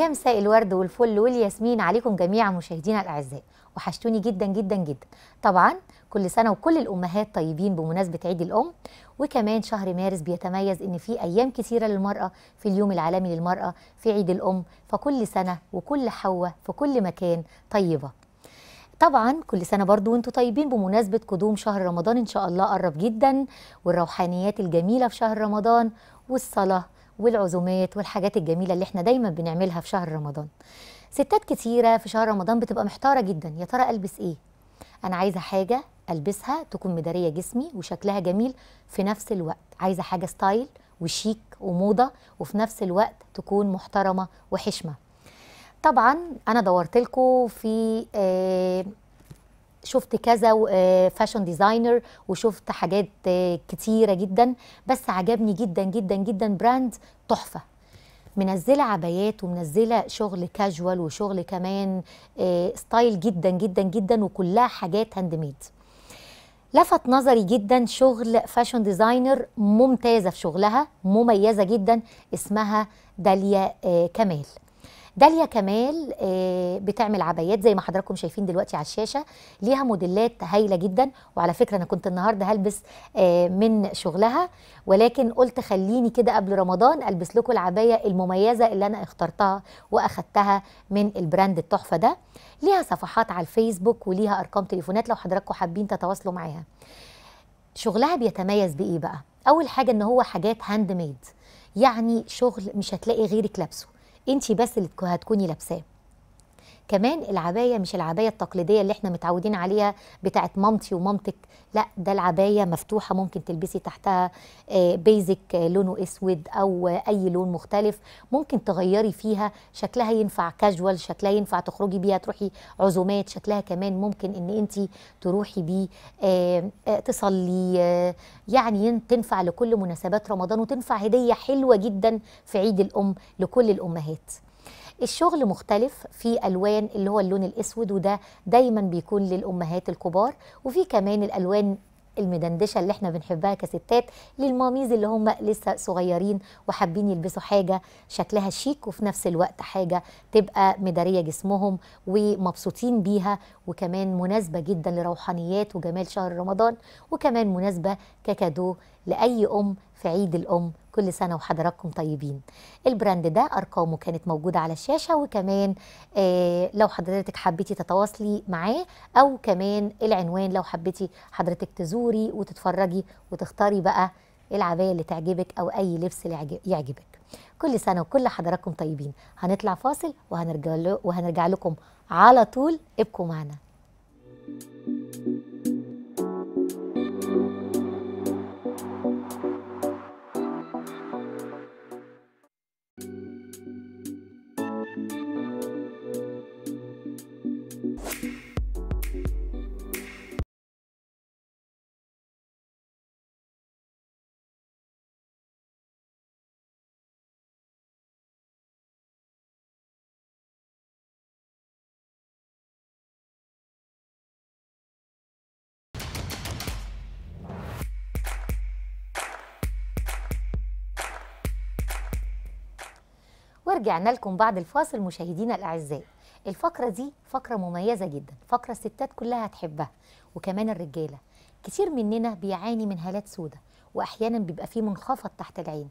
يا مساء الورد والفل والياسمين عليكم جميعا مشاهدينا الاعزاء وحشتوني جدا جدا جدا طبعا كل سنه وكل الامهات طيبين بمناسبه عيد الام وكمان شهر مارس بيتميز ان في ايام كثيره للمراه في اليوم العالمي للمراه في عيد الام فكل سنه وكل حوه في كل مكان طيبه طبعا كل سنه برضو وانتم طيبين بمناسبه قدوم شهر رمضان ان شاء الله قرب جدا والروحانيات الجميله في شهر رمضان والصلاه والعزومات والحاجات الجميله اللي احنا دايما بنعملها في شهر رمضان ستات كتيره في شهر رمضان بتبقى محتاره جدا يا ترى البس ايه انا عايزه حاجه البسها تكون مداريه جسمي وشكلها جميل في نفس الوقت عايزه حاجه ستايل وشيك وموضه وفي نفس الوقت تكون محترمه وحشمه طبعا انا دورت لكم في آه، شفت كذا فاشن آه، ديزاينر وشفت حاجات آه، كتيره جدا بس عجبني جدا جدا جدا براند تحفه منزله عبايات ومنزله شغل كاجوال وشغل كمان ستايل آه، جدا جدا جدا وكلها حاجات هاند ميد لفت نظري جدا شغل فاشن ديزاينر ممتازه في شغلها مميزه جدا اسمها داليا كمال داليا كمال آه، بتعمل عبايات زي ما حضراتكم شايفين دلوقتي على الشاشه ليها موديلات هايله جدا وعلى فكره انا كنت النهارده هلبس آه، من شغلها ولكن قلت خليني كده قبل رمضان البس لكم العبايه المميزه اللي انا اخترتها واخدتها من البراند التحفه ده ليها صفحات على الفيسبوك وليها ارقام تليفونات لو حضراتكم حابين تتواصلوا معاها شغلها بيتميز بايه بقى اول حاجه ان هو حاجات هاند ميد يعني شغل مش هتلاقي غيرك لابسه انت بس اللي هتكوني لابساه كمان العبايه مش العبايه التقليديه اللي احنا متعودين عليها بتاعه مامتي ومامتك لا ده العبايه مفتوحه ممكن تلبسي تحتها بيزك آه، آه، لونه اسود او اي لون مختلف ممكن تغيري فيها شكلها ينفع كاجوال شكلها ينفع تخرجي بيها تروحي عزومات شكلها كمان ممكن ان انت تروحي بيه آه، تصلي يعني تنفع لكل مناسبات رمضان وتنفع هديه حلوه جدا في عيد الام لكل الامهات الشغل مختلف في الوان اللي هو اللون الاسود وده دايما بيكون للامهات الكبار وفي كمان الالوان المدندشه اللي احنا بنحبها كستات للماميز اللي هم لسه صغيرين وحابين يلبسوا حاجه شكلها شيك وفي نفس الوقت حاجه تبقى مداريه جسمهم ومبسوطين بيها وكمان مناسبه جدا لروحانيات وجمال شهر رمضان وكمان مناسبه ككادو لاي ام في عيد الام كل سنة وحضراتكم طيبين البراند ده أرقامه كانت موجودة على الشاشة وكمان آه لو حضرتك حبيتي تتواصلي معاه أو كمان العنوان لو حبيتي حضرتك تزوري وتتفرجي وتختاري بقى العباية اللي تعجبك أو أي لبس يعجبك كل سنة وكل حضراتكم طيبين هنطلع فاصل وهنرجع, وهنرجع لكم على طول ابقوا معنا thank you ورجعنا لكم بعد الفاصل مشاهدينا الأعزاء الفقرة دي فقرة مميزة جدا فقرة الستات كلها هتحبها وكمان الرجالة كتير مننا بيعاني من هالات سودة وأحيانا بيبقى فيه منخفض تحت العين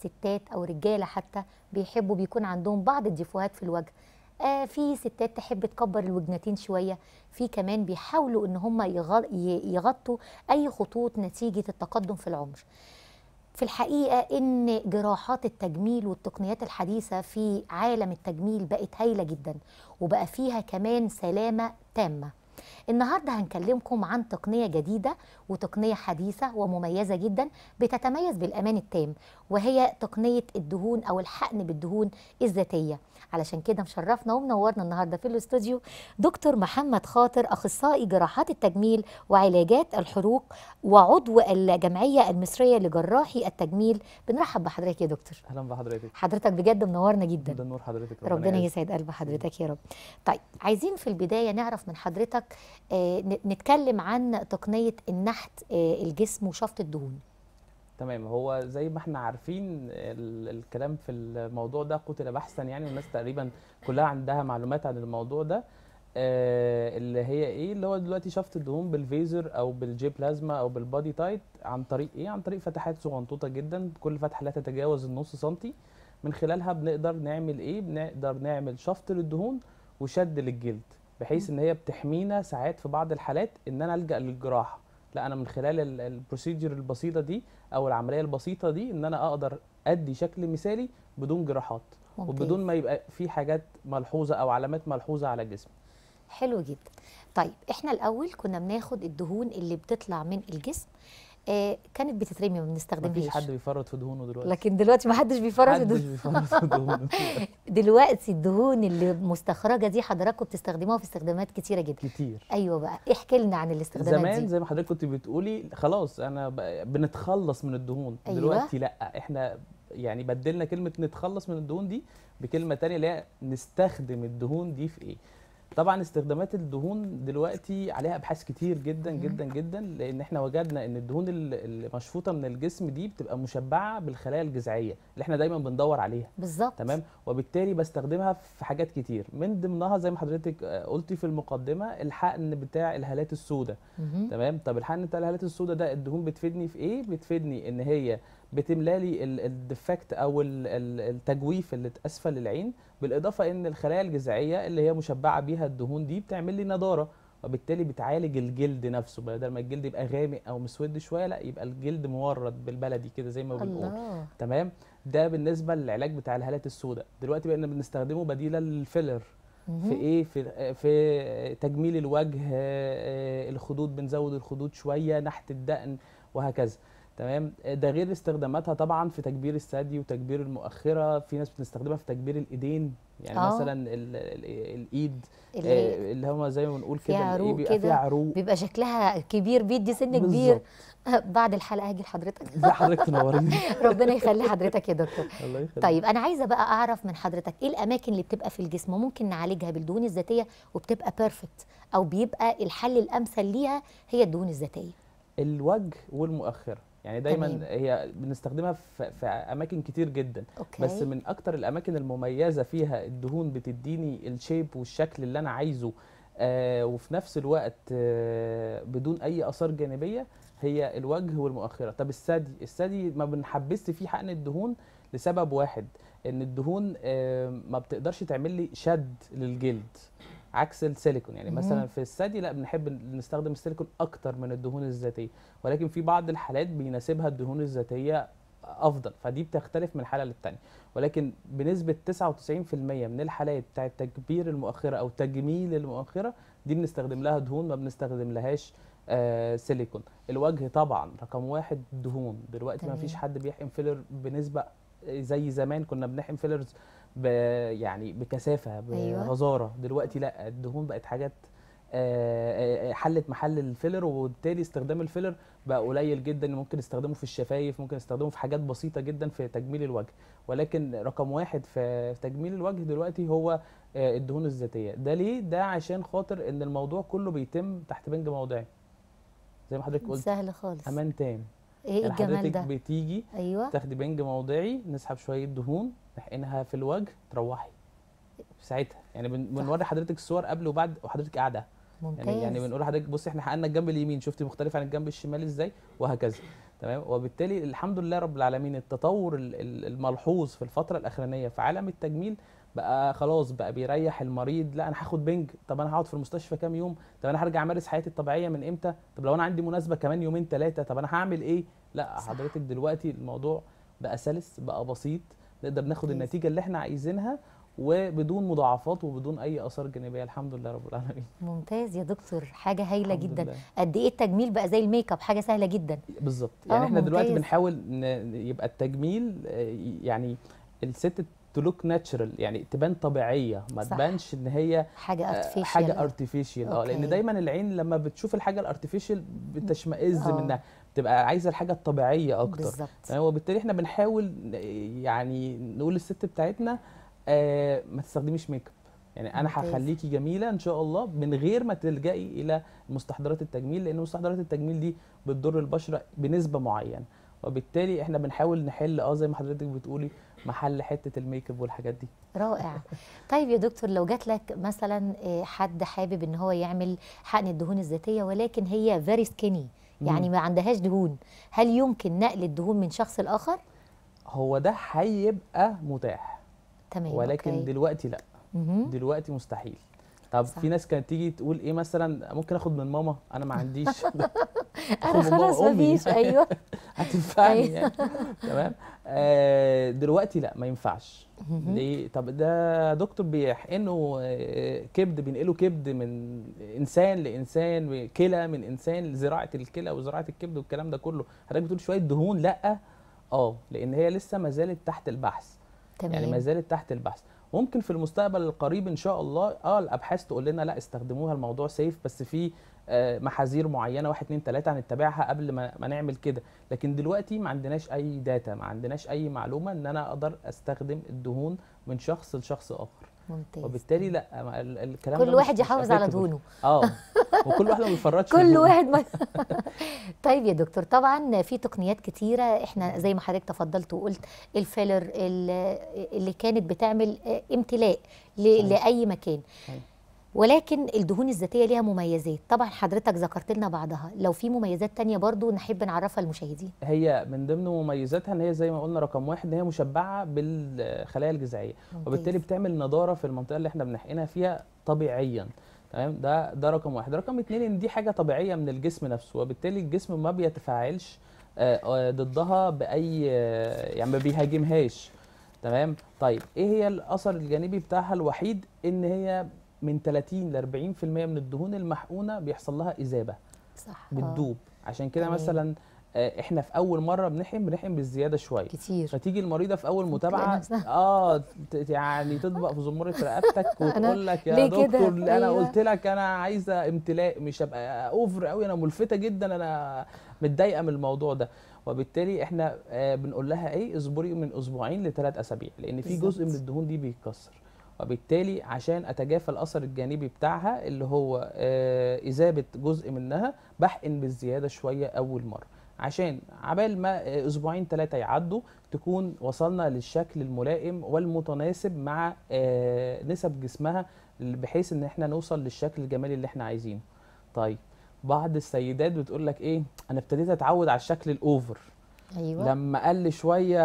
ستات أو رجالة حتى بيحبوا بيكون عندهم بعض الديفوهات في الوجه آه في ستات تحب تكبر الوجنتين شويه في كمان بيحاولوا ان هم يغطوا اي خطوط نتيجه التقدم في العمر في الحقيقة إن جراحات التجميل والتقنيات الحديثة في عالم التجميل بقت هايلة جدا وبقى فيها كمان سلامة تامة النهارده هنكلمكم عن تقنيه جديده وتقنيه حديثه ومميزه جدا بتتميز بالامان التام وهي تقنيه الدهون او الحقن بالدهون الذاتيه علشان كده مشرفنا ومنورنا النهارده في الاستوديو دكتور محمد خاطر اخصائي جراحات التجميل وعلاجات الحروق وعضو الجمعيه المصريه لجراحي التجميل بنرحب بحضرتك يا دكتور اهلا بحضرتك حضرتك بجد منورنا جدا ده نور حضرتك ربنا يسعد قلب حضرتك يا رب طيب عايزين في البدايه نعرف من حضرتك آه، نتكلم عن تقنيه النحت آه، الجسم وشفط الدهون تمام هو زي ما احنا عارفين الكلام في الموضوع ده قتل بحثا يعني والناس تقريبا كلها عندها معلومات عن الموضوع ده آه، اللي هي ايه اللي هو دلوقتي شفط الدهون بالفيزر او بالجي بلازما او بالبادي تايت عن طريق ايه عن طريق فتحات صغنطوطه جدا كل فتحه لا تتجاوز النص سنتي من خلالها بنقدر نعمل ايه بنقدر نعمل شفط للدهون وشد للجلد بحيث ان هي بتحمينا ساعات في بعض الحالات ان انا الجا للجراحه لا انا من خلال البروسيجر البسيطه دي او العمليه البسيطه دي ان انا اقدر ادي شكل مثالي بدون جراحات وبدون ما يبقى في حاجات ملحوظه او علامات ملحوظه على الجسم حلو جدا طيب احنا الاول كنا بناخد الدهون اللي بتطلع من الجسم آه، كانت بتترمي ما بنستخدمهاش مفيش حد بيفرط في دهونه دلوقتي لكن دلوقتي ما حدش بيفرط في دهونه دلوقتي الدهون اللي مستخرجه دي حضراتكم بتستخدموها في استخدامات كتيره جدا كتير ايوه بقى احكي لنا عن الاستخدامات زمان دي زمان زي ما حضرتك كنت بتقولي خلاص انا بنتخلص من الدهون أيوة. دلوقتي لا احنا يعني بدلنا كلمه نتخلص من الدهون دي بكلمه تانية اللي هي نستخدم الدهون دي في ايه طبعا استخدامات الدهون دلوقتي عليها ابحاث كتير جدا جدا جدا لان احنا وجدنا ان الدهون المشفوطه من الجسم دي بتبقى مشبعه بالخلايا الجذعيه اللي احنا دايما بندور عليها بالظبط تمام وبالتالي بستخدمها في حاجات كتير من ضمنها زي ما حضرتك قلتي في المقدمه الحقن بتاع الهالات السوداء تمام طب الحقن بتاع الهالات السوداء ده الدهون بتفيدني في ايه بتفيدني ان هي بتملى لي الديفكت او التجويف اللي اسفل العين بالاضافه ان الخلايا الجذعيه اللي هي مشبعه بيها الدهون دي بتعمل لي نضاره وبالتالي بتعالج الجلد نفسه بدل ما الجلد يبقى غامق او مسود شويه لا يبقى الجلد مورد بالبلدي كده زي ما بنقول تمام ده بالنسبه للعلاج بتاع الهالات السوداء دلوقتي بقينا بنستخدمه بديلا للفيلر في ايه في في تجميل الوجه آه، آه، الخدود بنزود الخدود شويه نحت الدقن وهكذا تمام آه، ده غير استخداماتها طبعا في تكبير الثدي وتكبير المؤخره في ناس بتستخدمها في تكبير الايدين يعني أوه. مثلا الـ الـ الايد آه، اللي, اللي هم زي ما بنقول كده بيبقى فيها عروق بيبقى شكلها كبير بيدي سن بالزبط. كبير آه، بعد الحلقه هاجي لحضرتك ازي حضرتك تنوريني ربنا يخلي حضرتك يا دكتور الله يخليك طيب انا عايزه بقى اعرف من حضرتك ايه الاماكن اللي بتبقى في الجسم ممكن نعالجها بالدهون الذاتيه وبتبقى بيرفكت او بيبقى الحل الامثل ليها هي الدهون الذاتيه الوجه والمؤخره يعني دايما تمام. هي بنستخدمها في, في اماكن كتير جدا أوكي. بس من اكتر الاماكن المميزه فيها الدهون بتديني الشيب والشكل اللي انا عايزه آه وفي نفس الوقت آه بدون اي اثار جانبيه هي الوجه والمؤخره طب الثدي الثدي ما بنحبسش فيه حقن الدهون لسبب واحد ان الدهون آه ما بتقدرش تعمل لي شد للجلد عكس السيليكون يعني مثلا في الثدي لا بنحب نستخدم السيليكون اكتر من الدهون الذاتيه ولكن في بعض الحالات بيناسبها الدهون الذاتيه افضل فدي بتختلف من حاله للتانيه ولكن بنسبه 99% من الحالات بتاعه تكبير المؤخره او تجميل المؤخره دي بنستخدم لها دهون ما بنستخدم لهاش آه سيليكون الوجه طبعا رقم واحد دهون دلوقتي ما فيش حد بيحقن فيلر بنسبه زي زمان كنا بنحقن فيلرز يعني بكثافه أيوة. بغزاره أيوة. دلوقتي لا الدهون بقت حاجات حلت محل الفيلر وبالتالي استخدام الفيلر بقى قليل جدا ممكن استخدمه في الشفايف ممكن استخدمه في حاجات بسيطه جدا في تجميل الوجه ولكن رقم واحد في تجميل الوجه دلوقتي هو الدهون الذاتيه ده ليه ده عشان خاطر ان الموضوع كله بيتم تحت بنج موضعي زي ما حضرتك قلت سهل خالص امان تام ايه الجمال ده بتيجي ايوه تاخدي بنج موضعي نسحب شويه دهون نحقنها في الوجه تروحي في ساعتها يعني بنوري حضرتك الصور قبل وبعد وحضرتك قاعده يعني- ممتاز يعني, يعني بنقول لحضرتك بصي احنا حقنا الجنب اليمين شفتي مختلف عن الجنب الشمال ازاي وهكذا تمام وبالتالي الحمد لله رب العالمين التطور الملحوظ في الفتره الاخرانيه في عالم التجميل بقى خلاص بقى بيريح المريض لا انا هاخد بنج طب انا هقعد في المستشفى كام يوم طب انا هرجع امارس حياتي الطبيعيه من امتى طب لو انا عندي مناسبه كمان يومين ثلاثه طب انا هعمل ايه لا صح. حضرتك دلوقتي الموضوع بقى سلس بقى بسيط نقدر ناخد مم. النتيجه اللي احنا عايزينها وبدون مضاعفات وبدون اي اثار جانبيه الحمد لله رب العالمين ممتاز يا دكتور حاجه هايله جدا قد ايه التجميل بقى زي الميك اب حاجه سهله جدا بالظبط آه، يعني احنا ممتاز. دلوقتي بنحاول يبقى التجميل آه، يعني الست تلوك ناتشرال يعني تبان طبيعيه ما صح. تبانش ان هي حاجه ارتفيشال آه، حاجه ارتفيشال اه لان دايما العين لما بتشوف الحاجه الارتفيشال بتشمئز آه. منها بتبقى عايزه الحاجه الطبيعيه اكتر بالظبط يعني وبالتالي احنا بنحاول يعني نقول للست بتاعتنا آه ما تستخدميش ميك اب يعني انا هخليكي جميله ان شاء الله من غير ما تلجئي الى مستحضرات التجميل لان مستحضرات التجميل دي بتضر البشره بنسبه معينه وبالتالي احنا بنحاول نحل اه زي ما حضرتك بتقولي محل حته الميك اب والحاجات دي رائع طيب يا دكتور لو جات لك مثلا آه، حد حابب ان هو يعمل حقن الدهون الذاتيه ولكن هي فيري سكيني يعني ما عندهاش دهون هل يمكن نقل الدهون من شخص لاخر هو ده هيبقى متاح تمام ولكن أوكي. دلوقتي لا دلوقتي مستحيل طب صح. في ناس كانت تيجي تقول ايه مثلا ممكن اخد من ماما انا ما عنديش انا خلاص ما فيش ايوه هتنفعني أيوه. يعني تمام آه دلوقتي لا ما ينفعش ليه طب ده دكتور بيحقنه آه، كبد بينقله كبد من انسان لانسان كلى من انسان لزراعه الكلى وزراعه الكبد والكلام ده كله حضرتك بتقول شويه دهون لا اه لان هي لسه ما زالت تحت البحث يعني تمام. يعني ما زالت تحت البحث ممكن في المستقبل القريب ان شاء الله اه الابحاث تقول لنا لا استخدموها الموضوع سيف بس في آه، محاذير معينه 1 2 3 هنتبعها قبل ما, ما نعمل كده لكن دلوقتي ما عندناش اي داتا ما عندناش اي معلومه ان انا اقدر استخدم الدهون من شخص لشخص اخر ممتاز وبالتالي لا الكلام كل واحد يحافظ على دهونه اه وكل واحد ما بيفرطش كل واحد ما طيب يا دكتور طبعا في تقنيات كتيره احنا زي ما حضرتك تفضلت وقلت الفيلر اللي كانت بتعمل امتلاء لاي مكان صحيح. ولكن الدهون الذاتيه ليها مميزات طبعا حضرتك ذكرت لنا بعضها لو في مميزات تانية برضو نحب نعرفها للمشاهدين هي من ضمن مميزاتها ان هي زي ما قلنا رقم واحد ان هي مشبعه بالخلايا الجذعيه وبالتالي بتعمل نضاره في المنطقه اللي احنا بنحقنها فيها طبيعيا تمام ده ده رقم واحد رقم اتنين ان دي حاجه طبيعيه من الجسم نفسه وبالتالي الجسم ما بيتفاعلش آه، آه، ضدها باي آه، يعني ما بيهاجمهاش تمام طيب ايه هي الاثر الجانبي بتاعها الوحيد ان هي من 30 ل 40% من الدهون المحقونه بيحصل لها اذابه صح بتدوب آه. عشان كده مثلا آه، احنا في اول مره بنحم بنحم بالزياده شويه كتير فتيجي المريضه في اول متابعه اه يعني تطبق في زمره رقبتك وتقول لك يا دكتور انا أيوه. قلت لك انا عايزه امتلاء مش هبقى اوفر قوي انا ملفته جدا انا متضايقه من الموضوع ده وبالتالي احنا آه، بنقول لها ايه اصبري من اسبوعين لثلاث اسابيع لان في جزء من الدهون دي بيتكسر وبالتالي عشان اتجافى الاثر الجانبي بتاعها اللي هو اذابه آه، جزء منها بحقن بالزياده شويه اول مره عشان عبال ما آه، اسبوعين ثلاثه يعدوا تكون وصلنا للشكل الملائم والمتناسب مع آه، نسب جسمها بحيث ان احنا نوصل للشكل الجمالي اللي احنا عايزينه طيب بعض السيدات بتقول لك ايه انا ابتديت اتعود على الشكل الاوفر ايوه لما قل شويه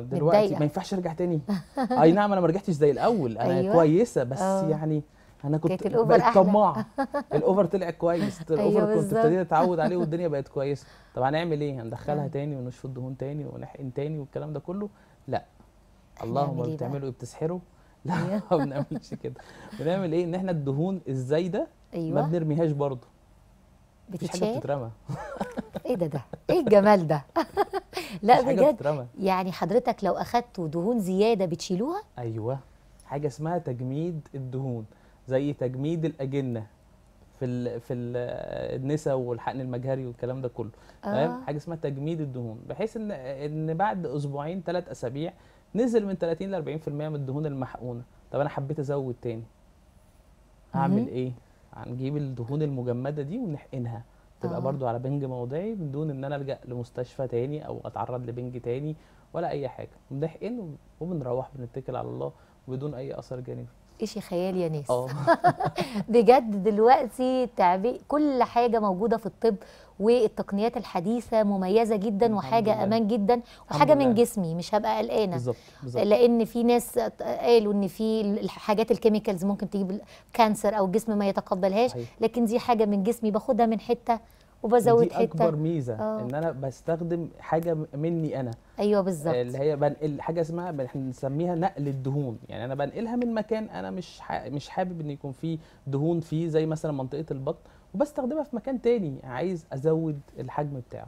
دلوقتي ما ينفعش ارجع تاني اي نعم انا ما رجعتش زي الاول انا أيوة. كويسه بس أوه. يعني انا كنت بقيت طماعه الاوفر طلع كويس أيوة، الاوفر أيوة كنت ابتديت اتعود عليه والدنيا بقت كويسه طب هنعمل ايه هندخلها آه. تاني ونشفط دهون تاني ونحقن تاني والكلام ده كله لا اللهم بتعملوا ايه بتسحروا لا ما بنعملش كده بنعمل ايه ان احنا الدهون الزايده أيوة. ما بنرميهاش برضه مفيش حاجه بتترمى ايه ده ده ايه الجمال ده لا بجد يعني حضرتك لو اخدت دهون زياده بتشيلوها ايوه حاجه اسمها تجميد الدهون زي تجميد الاجنه في الـ في الـ النسا والحقن المجهري والكلام ده كله تمام آه. حاجه اسمها تجميد الدهون بحيث ان ان بعد اسبوعين ثلاث اسابيع نزل من 30 ل 40% من الدهون المحقونه طب انا حبيت ازود تاني هعمل ايه هنجيب الدهون المجمده دي ونحقنها تبقى آه. برضو على بنج موضعي من دون ان انا الجا لمستشفى تاني او اتعرض لبنج تاني ولا اي حاجه بنحقن وبنروح بنتكل على الله بدون اي اثر جانبي إشي خيال يا ناس آه. بجد دلوقتي تعبي كل حاجة موجودة في الطب والتقنيات الحديثة مميزة جدا وحاجة أمان جدا وحاجة من جسمي مش هبقى قلقانة بالظبط لأن في ناس قالوا إن في الحاجات الكيميكالز ممكن تجيب كانسر أو الجسم ما يتقبلهاش لكن دي حاجة من جسمي باخدها من حتة وبزود حته اكبر ميزه أوه. ان انا بستخدم حاجه مني انا ايوه بالظبط اللي هي بنقل حاجه اسمها احنا بنسميها نقل الدهون يعني انا بنقلها من مكان انا مش مش حابب ان يكون فيه دهون فيه زي مثلا منطقه البطن وبستخدمها في مكان تاني عايز ازود الحجم بتاعه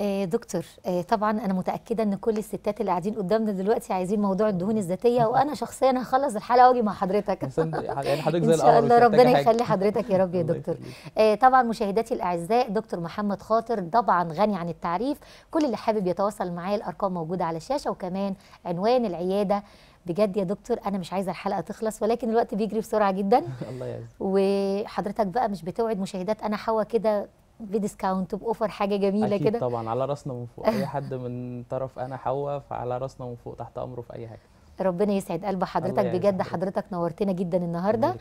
آه، دكتور آه، طبعا انا متاكده ان كل الستات اللي قاعدين قدامنا دلوقتي عايزين موضوع الدهون الذاتيه وانا شخصيا هخلص الحلقه واجي مع حضرتك يعني حضرتك زي ان شاء الله ربنا يخلي حضرتك يا رب يا دكتور آه، طبعا مشاهداتي الاعزاء دكتور محمد خاطر طبعا غني عن التعريف كل اللي حابب يتواصل معايا الارقام موجوده على الشاشه وكمان عنوان العياده بجد يا دكتور انا مش عايزه الحلقه تخلص ولكن الوقت بيجري بسرعه جدا الله يعزك وحضرتك بقى مش بتوعد مشاهدات انا حوا كده بديسكاونت باوفر حاجه جميله كده طبعا على راسنا من فوق اي حد من طرف انا حواء فعلى راسنا من فوق تحت امره في اي حاجه ربنا يسعد قلب حضرتك بجد حضرتك نورتنا جدا النهارده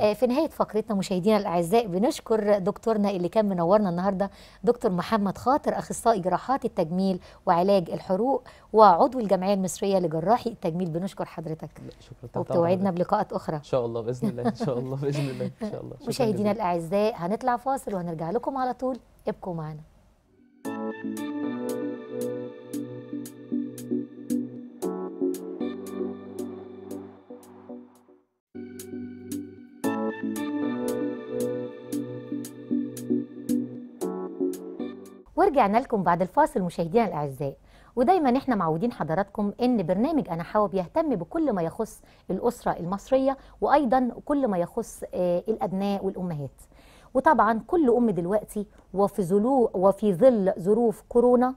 آه، في نهايه فقرتنا مشاهدينا الاعزاء بنشكر دكتورنا اللي كان منورنا النهارده دكتور محمد خاطر اخصائي جراحات التجميل وعلاج الحروق وعضو الجمعيه المصريه لجراحي التجميل بنشكر حضرتك شكرا وبتوعدنا بلقاءات اخرى ان شاء الله باذن الله ان شاء الله باذن الله ان شاء الله مشاهدينا الاعزاء هنطلع فاصل وهنرجع لكم على طول ابقوا معنا ورجعنا لكم بعد الفاصل مشاهدينا الاعزاء ودايما احنا معودين حضراتكم ان برنامج انا حوا بيهتم بكل ما يخص الاسره المصريه وايضا كل ما يخص آه، الابناء والامهات وطبعا كل ام دلوقتي وفي ظلو وفي ظل ظروف كورونا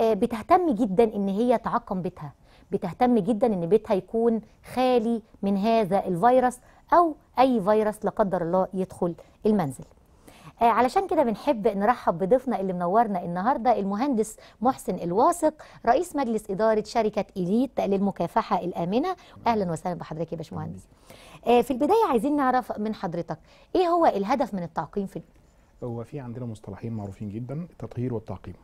آه، بتهتم جدا ان هي تعقم بيتها بتهتم جدا ان بيتها يكون خالي من هذا الفيروس او اي فيروس لا قدر الله يدخل المنزل آه، علشان كده بنحب نرحب بضيفنا اللي منورنا النهارده المهندس محسن الواثق رئيس مجلس اداره شركه ايليت للمكافحه الامنه اهلا وسهلا بحضرتك يا باشمهندس آه، في البدايه عايزين نعرف من حضرتك ايه هو الهدف من التعقيم في هو في عندنا مصطلحين معروفين جدا التطهير والتعقيم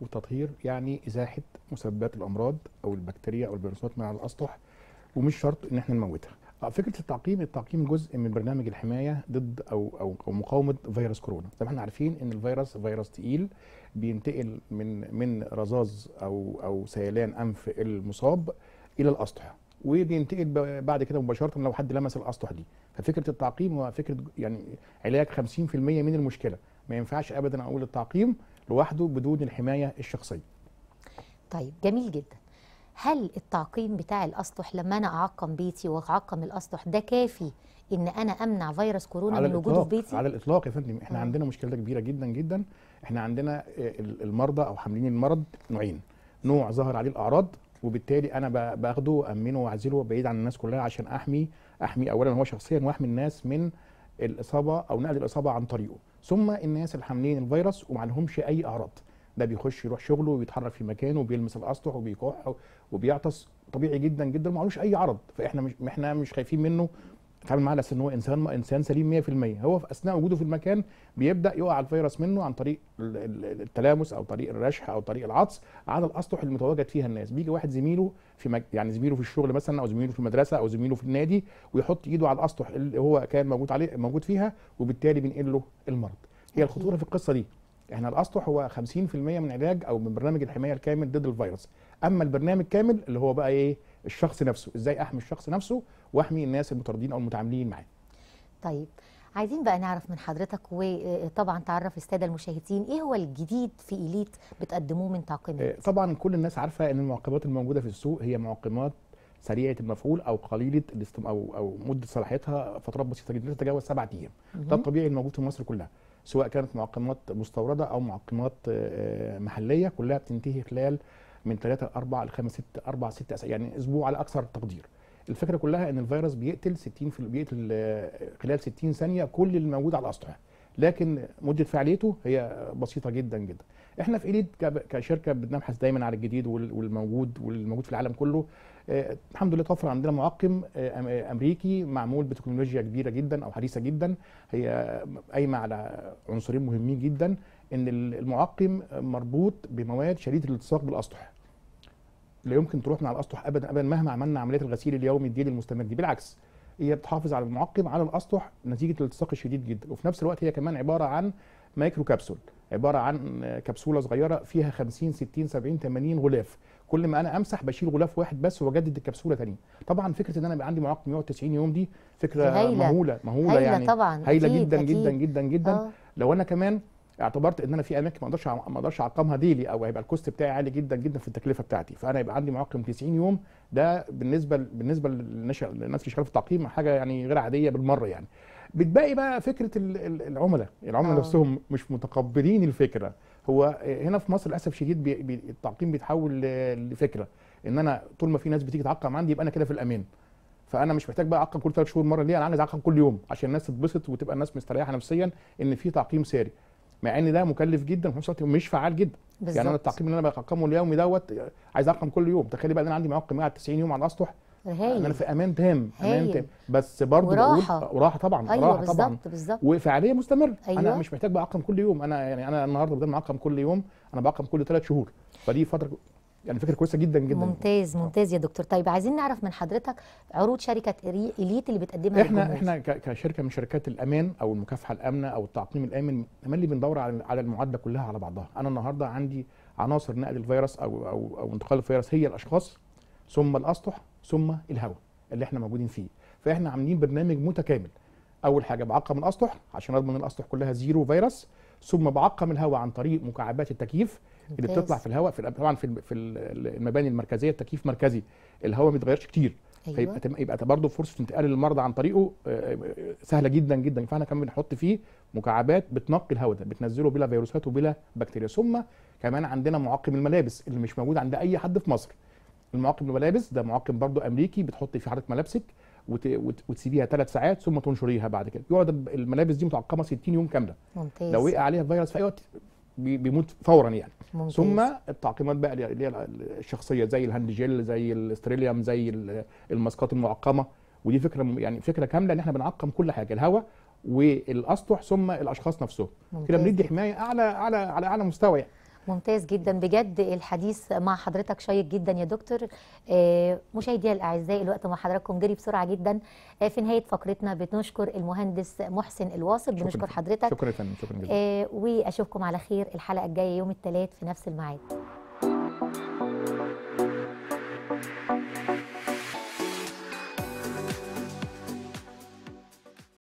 والتطهير يعني ازاحه مسببات الامراض او البكتيريا او الفيروسات من على الاسطح ومش شرط ان احنا نموتها آه، فكره التعقيم التعقيم جزء من برنامج الحمايه ضد او او او مقاومه فيروس كورونا زي ما احنا عارفين ان الفيروس فيروس تقيل بينتقل من من رذاذ او او سيلان انف المصاب الى الاسطح وبينتقل بعد كده مباشره لو حد لمس الاسطح دي ففكره التعقيم هو فكره يعني علاج 50% من المشكله ما ينفعش ابدا اقول التعقيم لوحده بدون الحمايه الشخصيه طيب جميل جدا هل التعقيم بتاع الاسطح لما انا اعقم بيتي واعقم الاسطح ده كافي ان انا امنع فيروس كورونا من وجوده في بيتي على الاطلاق يا فندم احنا عندنا مشكله كبيره جدا جدا احنا عندنا المرضى او حاملين المرض نوعين نوع ظهر عليه الاعراض وبالتالي انا باخده وامنه واعزله بعيد عن الناس كلها عشان احمي احمي اولا هو شخصيا واحمي الناس من الاصابه او نقل الاصابه عن طريقه ثم الناس الحاملين الفيروس وما اي اعراض ده بيخش يروح شغله وبيتحرك في مكانه وبيلمس الاسطح وبيكح وبيعطس طبيعي جدا جدا ما اي عرض فاحنا مش احنا مش خايفين منه تعامل معاه على ان هو انسان انسان سليم 100% هو في اثناء وجوده في المكان بيبدا يقع الفيروس منه عن طريق التلامس او طريق الرشح او طريق العطس على الاسطح المتواجد فيها الناس بيجي واحد زميله في مج... يعني زميله في الشغل مثلا او زميله في المدرسه او زميله في النادي ويحط ايده على الاسطح اللي هو كان موجود عليه موجود فيها وبالتالي بينقل له المرض هي الخطوره في القصه دي احنا الاسطح هو 50% من علاج او من برنامج الحمايه الكامل ضد الفيروس اما البرنامج الكامل اللي هو بقى ايه الشخص نفسه ازاي احمي الشخص نفسه واحمي الناس المطاردين او المتعاملين معاه طيب عايزين بقى نعرف من حضرتك وطبعا آه، تعرف الساده المشاهدين ايه هو الجديد في اليت بتقدموه من تعقيمات آه، طبعا كل الناس عارفه ان المعقمات الموجوده في السوق هي معقمات سريعه المفعول او قليله او او مده صلاحيتها فترات بسيطه جدا تتجاوز سبعة ايام ده الطبيعي الموجود في مصر كلها سواء كانت معقمات مستورده او معقمات آه، آه، محليه كلها بتنتهي خلال من 3 ل 4 ل 5 6 4 6 اسابيع يعني اسبوع على اكثر تقدير الفكره كلها ان الفيروس بيقتل 60 في بيقتل آه، خلال 60 ثانيه كل اللي موجود على الاسطح لكن مده فعاليته هي بسيطه جدا جدا احنا في ايليد كشركه بنبحث دايما على الجديد والموجود والموجود في العالم كله آه، الحمد لله توفر عندنا معقم آه، آه، امريكي معمول بتكنولوجيا كبيره جدا او حديثه جدا هي قايمه على عنصرين مهمين جدا ان المعقم مربوط بمواد شديده الالتصاق بالاسطح لا يمكن تروح من على الاسطح ابدا ابدا مهما عملنا عمليات الغسيل اليومي الديلي المستمر بالعكس هي بتحافظ على المعقم على الاسطح نتيجه الالتصاق الشديد جدا وفي نفس الوقت هي كمان عباره عن مايكرو كبسول عباره عن كبسوله صغيره فيها 50 60 70 80 غلاف كل ما انا امسح بشيل غلاف واحد بس واجدد الكبسوله ثانيه طبعا فكره ان انا يبقى عندي معاق 190 يوم دي فكره هيلة. مهوله مهوله هيلة يعني طبعا هايله جدا, جدا جدا جدا جدا أوه. لو انا كمان اعتبرت ان انا في اماكن ما اقدرش ما اقدرش اعقمها ديلي او هيبقى الكوست بتاعي عالي جدا جدا في التكلفه بتاعتي فانا يبقى عندي معقم 90 يوم ده بالنسبه بالنسبه للناس اللي شغاله في التعقيم حاجه يعني غير عاديه بالمره يعني بتبقى إيه بقى فكره العملاء العملاء آه. نفسهم مش متقبلين الفكره هو هنا في مصر للاسف شديد بي التعقيم بيتحول لفكره ان انا طول ما في ناس بتيجي تعقم عندي يبقى انا كده في الامان فانا مش محتاج بقى اعقم كل ثلاث شهور مره ليه انا عايز اعقم كل يوم عشان الناس تتبسط وتبقى الناس مستريحه نفسيا ان في تعقيم ساري مع ان ده مكلف جدا وفي نفس الوقت مش فعال جدا بالزبط. يعني انا التعقيم اللي انا بعقمه اليومي دوت عايز اعقم كل يوم تخيل بقى انا عندي معقم قاعد 90 يوم على الاسطح يعني هايل. انا في امان تام امان تام بس برضه وراحه بقول وراحه طبعا أيوة راحه طبعا وفعاليه مستمره أيوة. انا مش محتاج بعقم كل يوم انا يعني انا النهارده بدل ما اعقم كل يوم انا بعقم كل ثلاث شهور فدي فتره يعني فكره كويسه جدا جدا ممتاز ممتاز يا دكتور طيب عايزين نعرف من حضرتك عروض شركه اليت اللي بتقدمها احنا للجمهور. احنا كشركه من شركات الامان او المكافحه الامنه او التعقيم الامن اللي بندور على على المعادله كلها على بعضها انا النهارده عندي عناصر نقل الفيروس او او او انتقال الفيروس هي الاشخاص ثم الاسطح ثم الهواء اللي احنا موجودين فيه فاحنا عاملين برنامج متكامل اول حاجه بعقم الاسطح عشان اضمن الاسطح كلها زيرو فيروس ثم بعقم الهواء عن طريق مكعبات التكييف اللي بتطلع في الهواء في طبعا في في المباني المركزيه التكييف مركزي الهواء ما بيتغيرش كتير أيوة. فيبقى يبقى برضه فرصه انتقال المرضى عن طريقه آه، آه، سهله جدا جدا فاحنا كمان بنحط فيه مكعبات بتنقي الهواء ده بتنزله بلا فيروسات وبلا بكتيريا ثم كمان عندنا معقم الملابس اللي مش موجود عند اي حد في مصر المعقم الملابس ده معقم برضو امريكي بتحط في حضرتك ملابسك وت... وت... وتسيبيها ثلاث ساعات ثم تنشريها بعد كده يقعد الملابس دي متعقمه 60 يوم كامله ممتاز لو وقع عليها فيروس في اي وقت بيموت فورا يعني ممتاز. ثم التعقيمات بقى اللي هي الشخصيه زي الهاند جيل زي الاستريليوم زي الماسكات المعقمه ودي فكره يعني فكره كامله ان احنا بنعقم كل حاجه الهواء والاسطح ثم الاشخاص نفسهم كده بندي حمايه اعلى اعلى على اعلى مستوى يعني ممتاز جدا بجد الحديث مع حضرتك شيق جدا يا دكتور آه، مشاهدينا الاعزاء الوقت مع حضراتكم جري بسرعه جدا آه، في نهايه فقرتنا بنشكر المهندس محسن الواصل بنشكر حضرتك شكرا شكرا جدا آه، واشوفكم على خير الحلقه الجايه يوم الثلاث في نفس الميعاد